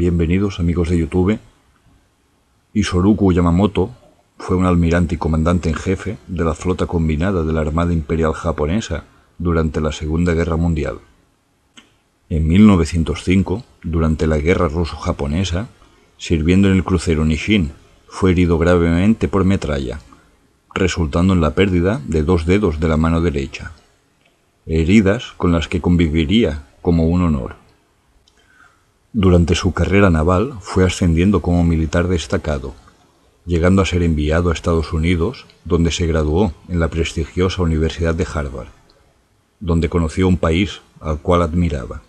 Bienvenidos amigos de YouTube. Isoruku Yamamoto fue un almirante y comandante en jefe de la flota combinada de la Armada Imperial Japonesa durante la Segunda Guerra Mundial. En 1905, durante la Guerra Ruso-Japonesa, sirviendo en el crucero Nishin, fue herido gravemente por metralla, resultando en la pérdida de dos dedos de la mano derecha, heridas con las que conviviría como un honor. Durante su carrera naval fue ascendiendo como militar destacado, llegando a ser enviado a Estados Unidos, donde se graduó en la prestigiosa Universidad de Harvard, donde conoció un país al cual admiraba.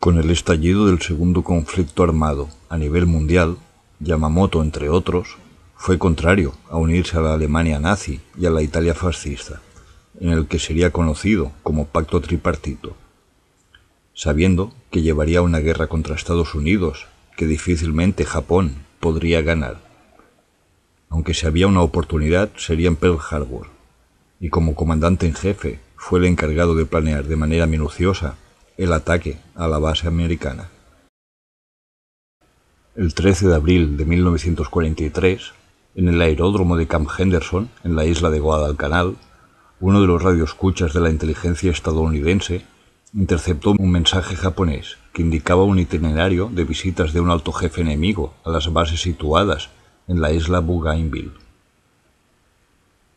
Con el estallido del segundo conflicto armado a nivel mundial, Yamamoto, entre otros, fue contrario a unirse a la Alemania nazi y a la Italia fascista, en el que sería conocido como Pacto Tripartito, sabiendo que llevaría a una guerra contra Estados Unidos, que difícilmente Japón podría ganar. Aunque si había una oportunidad sería en Pearl Harbor, y como comandante en jefe fue el encargado de planear de manera minuciosa el ataque a la base americana. El 13 de abril de 1943, en el aeródromo de Camp Henderson, en la isla de Guadalcanal, uno de los radioescuchas de la inteligencia estadounidense interceptó un mensaje japonés que indicaba un itinerario de visitas de un alto jefe enemigo a las bases situadas en la isla Bougainville.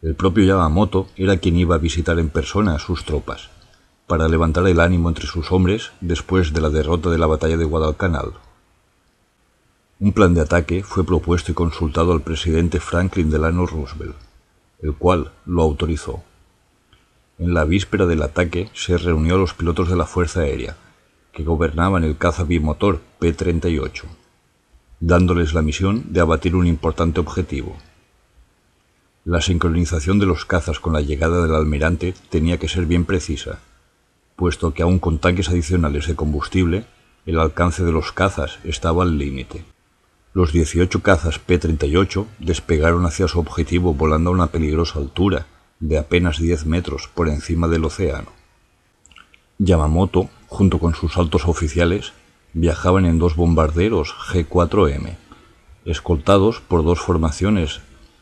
El propio Yamamoto era quien iba a visitar en persona a sus tropas, para levantar el ánimo entre sus hombres después de la derrota de la batalla de Guadalcanal. Un plan de ataque fue propuesto y consultado al presidente Franklin Delano Roosevelt, el cual lo autorizó. En la víspera del ataque se reunió a los pilotos de la Fuerza Aérea, que gobernaban el caza bimotor P-38, dándoles la misión de abatir un importante objetivo. La sincronización de los cazas con la llegada del almirante tenía que ser bien precisa, puesto que aún con tanques adicionales de combustible, el alcance de los cazas estaba al límite. Los 18 cazas P-38 despegaron hacia su objetivo volando a una peligrosa altura de apenas 10 metros por encima del océano. Yamamoto, junto con sus altos oficiales, viajaban en dos bombarderos G4M, escoltados por dos formaciones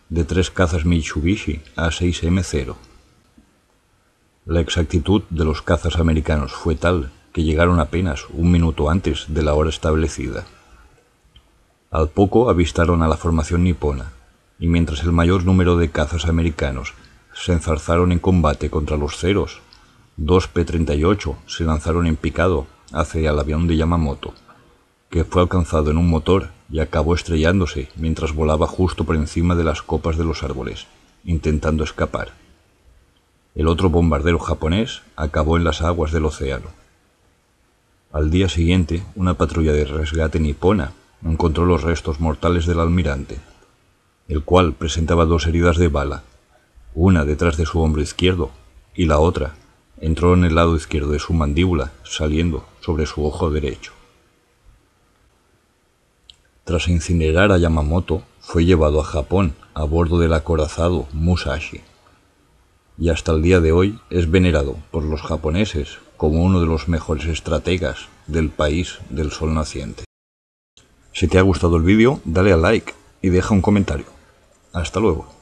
de tres cazas Mitsubishi A6M0. La exactitud de los cazas americanos fue tal que llegaron apenas un minuto antes de la hora establecida. Al poco avistaron a la formación nipona, y mientras el mayor número de cazas americanos se enzarzaron en combate contra los ceros. Dos P-38 se lanzaron en picado hacia el avión de Yamamoto, que fue alcanzado en un motor y acabó estrellándose mientras volaba justo por encima de las copas de los árboles, intentando escapar. El otro bombardero japonés acabó en las aguas del océano. Al día siguiente, una patrulla de resgate nipona encontró los restos mortales del almirante, el cual presentaba dos heridas de bala una detrás de su hombro izquierdo, y la otra entró en el lado izquierdo de su mandíbula, saliendo sobre su ojo derecho. Tras incinerar a Yamamoto, fue llevado a Japón a bordo del acorazado Musashi, y hasta el día de hoy es venerado por los japoneses como uno de los mejores estrategas del país del sol naciente. Si te ha gustado el vídeo, dale a like y deja un comentario. Hasta luego.